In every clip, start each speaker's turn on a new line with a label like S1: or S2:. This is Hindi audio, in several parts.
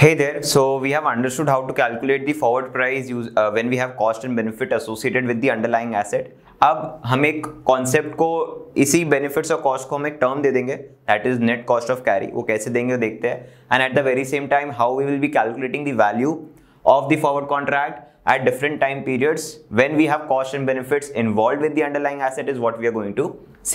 S1: Hey there, so we have understood how to calculate the forward price uh, when we have cost and benefit associated with the underlying asset. अब हम एक कॉन्सेप्ट को इसी बेनिफिट्स और कॉस्ट को हम एक टर्म दे देंगे that is net cost of carry वो कैसे देंगे वो देखते हैं and at the very same time how we will be calculating the at different time periods when we have cost and benefits involved with the underlying asset is what we are going to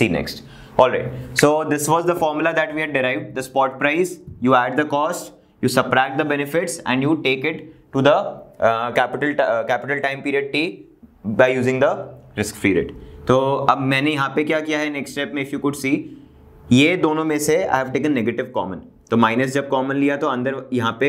S1: see next. Alright, so this was the formula that we had derived, the spot price, you add the cost you subtract the benefits and you take it to the uh, capital uh, capital time period t by using the risk free rate तो अब मैंने यहाँ पे क्या किया है नेक्स्ट स्टेप में इफ़ यू कुड सी ये दोनों में से I have taken negative common तो माइनस जब कॉमन लिया तो अंदर यहाँ पे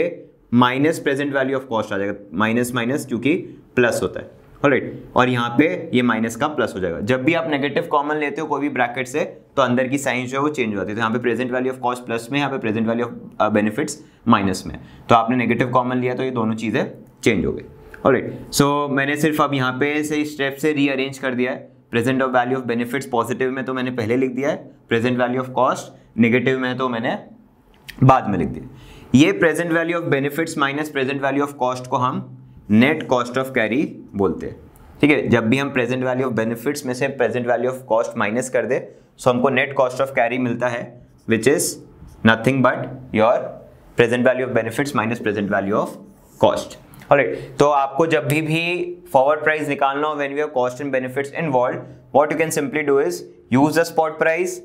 S1: minus present value of cost आ जाएगा माइनस माइनस क्योंकि प्लस होता है राइट और यहाँ पे ये माइनस का प्लस हो जाएगा जब भी आप नेगेटिव कॉमन लेते हो कोई भी ब्रैकेट से तो अंदर की साइंस जो है वो चेंज हो जाती है तो यहाँ पे present value of cost plus में यहाँ पे present value of benefits minus में तो आपने नेगेटिव कॉमन लिया तो ये दोनों चीज़ें चेंज हो गई और सो मैंने सिर्फ अब यहाँ पे से स्टेप से रीअरेंज कर दिया है present of value of benefits positive में तो मैंने पहले लिख दिया है present value of cost negative में तो मैंने बाद में लिख दिया ये present value of benefits minus present value of cost को हम नेट कॉस्ट ऑफ कैरी बोलते हैं ठीक है जब भी हम प्रेजेंट वैल्यू ऑफ बेनिफिट्स में से present value of cost minus कर दे सो हमको नेट कॉस्ट ऑफ कैरी मिलता है which is nothing but your present value of benefits minus present value of cost right तो आपको जब भी भी फॉरवर्ड प्राइस निकालना हो when your cost and benefits world what you can simply do is use the spot price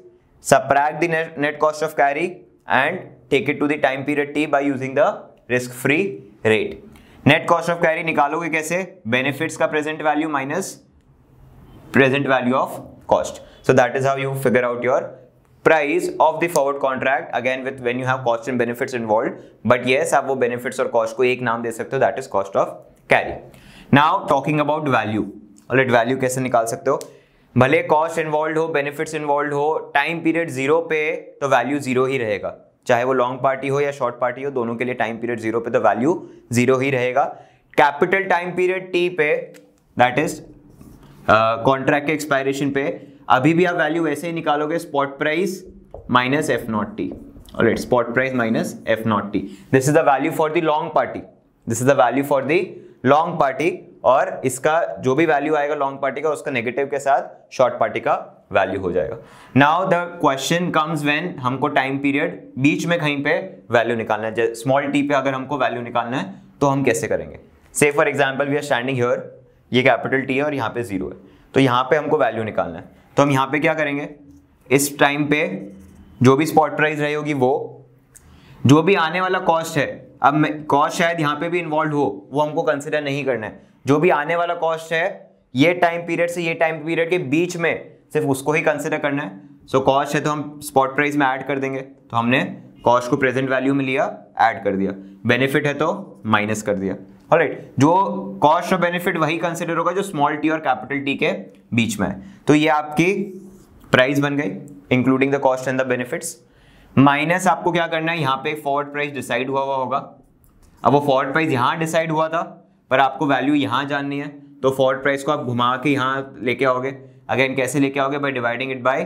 S1: subtract the net cost of carry and take it to the time period T by using the risk free rate net cost of carry निकालोगे कैसे बेनिफिट्स का present value minus present value of cost so that is how you figure out your price of the forward contract again with when you have cost and benefits involve but yes आप वो बेनिफिट्स और कॉस्ट को एक नाम दे सकते हो that is cost of carry now talking about value alright value कैसे निकाल सकते हो भले कॉस्ट इन्वॉल्व हो बेनिफिट्स इन्वॉल्व हो टाइम पीरियड जीरो पे तो वैल्यू जीरो ही रहेगा चाहे वो लॉन्ग पार्टी हो या शॉर्ट पार्टी हो दोनों के लिए टाइम पीरियड जीरो पे तो वैल्यू जीरो ही रहेगा कैपिटल टाइम पीरियड टी पे दैट इज कॉन्ट्रैक्ट के एक्सपायरेशन पे अभी भी आप वैल्यू वैसे ही निकालोगे spot price minus F not T alright spot price minus F not T this is the value for the long party this is the value for the long party और इसका जो भी वैल्यू आएगा लॉन्ग पार्टी का उसका नेगेटिव के साथ शॉर्ट पार्टी का वैल्यू हो जाएगा now the question comes when हमको टाइम पीरियड बीच में कहीं पे वैल्यू निकालना है स्मॉल टी पे अगर हमको वैल्यू निकालना है तो हम कैसे करेंगे से for example we are standing here ये कैपिटल टी है और यहाँ पे जीरो है तो यहाँ पे हमको वैल्यू निकालना है तो हम यहाँ पे क्या करेंगे इस टाइम पे जो भी स्पॉट प्राइस रही होगी वो जो भी आने वाला कॉस्ट है अब कॉस्ट शायद यहाँ पे भी इन्वॉल्व हो वो हमको कंसिडर नहीं करना है जो भी आने वाला कॉस्ट है ये टाइम पीरियड से ये टाइम पीरियड के बीच में सिर्फ उसको ही कंसिडर करना है सो so, कॉस्ट है तो हम स्पॉट प्राइस में ऐड कर देंगे तो हमने कॉस्ट को प्रेजेंट वैल्यू में लिया ऐड कर दिया बेनिफिट है तो माइनस कर दिया राइट right. जो कॉस्ट और बेनिफिट वही कंसिडर होगा जो स्मॉल टी और कैपिटल टी के बीच में है तो ये आपकी प्राइस बन गई including the cost and the benefits minus आपको क्या करना है यहाँ पे फॉरवर्ड प्राइस डिसाइड हुआ हुआ होगा अब वो फॉरवर्ड प्राइस यहाँ डिसाइड हुआ था पर आपको वैल्यू यहाँ जाननी है तो फॉरवर्ड प्राइस को आप घुमा के यहाँ लेके आओगे अगेन कैसे लेके आओगे by dividing it by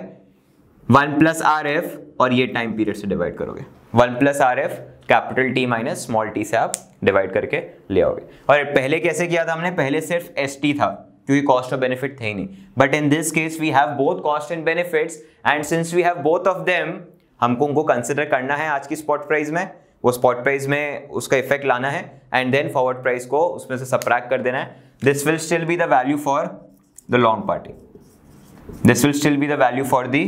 S1: one plus R F और ये टाइम पीरियड से डिवाइड करोगे one plus R F capital T minus small T से आप डिवाइड करके ले आओगे और पहले कैसे किया था हमने पहले सिर्फ एस टी था क्योंकि कॉस्ट और बेनिफिट थे ही नहीं but in this case we have both cost and benefit and since we have both of them हमको उनको कंसिडर करना है आज की स्पॉट प्राइज में वो स्पॉट प्राइज में उसका इफेक्ट लाना है एंड देन फॉरवर्ड प्राइस को उसमें से सप्रैक्ट कर देना है this will still be the value for the long party this will still be the value for the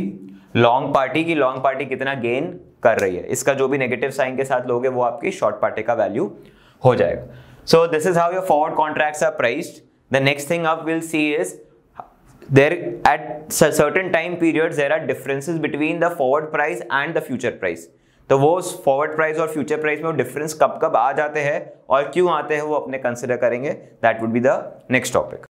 S1: long party की लॉन्ग पार्टी कितना गेन कर रही है इसका जो भी नेगेटिव साइन के साथ लोगे वो आपकी शॉर्ट पार्टी का वैल्यू हो जाएगा so this is how your forward contracts are priced the next thing up will see is there at certain time period there are differences between the forward price and the future price तो वो फॉरवर्ड प्राइस और फ्यूचर प्राइस में वो डिफरेंस कब कब आ जाते हैं और क्यों आते हैं वो अपने कंसिडर करेंगे that would be the next topic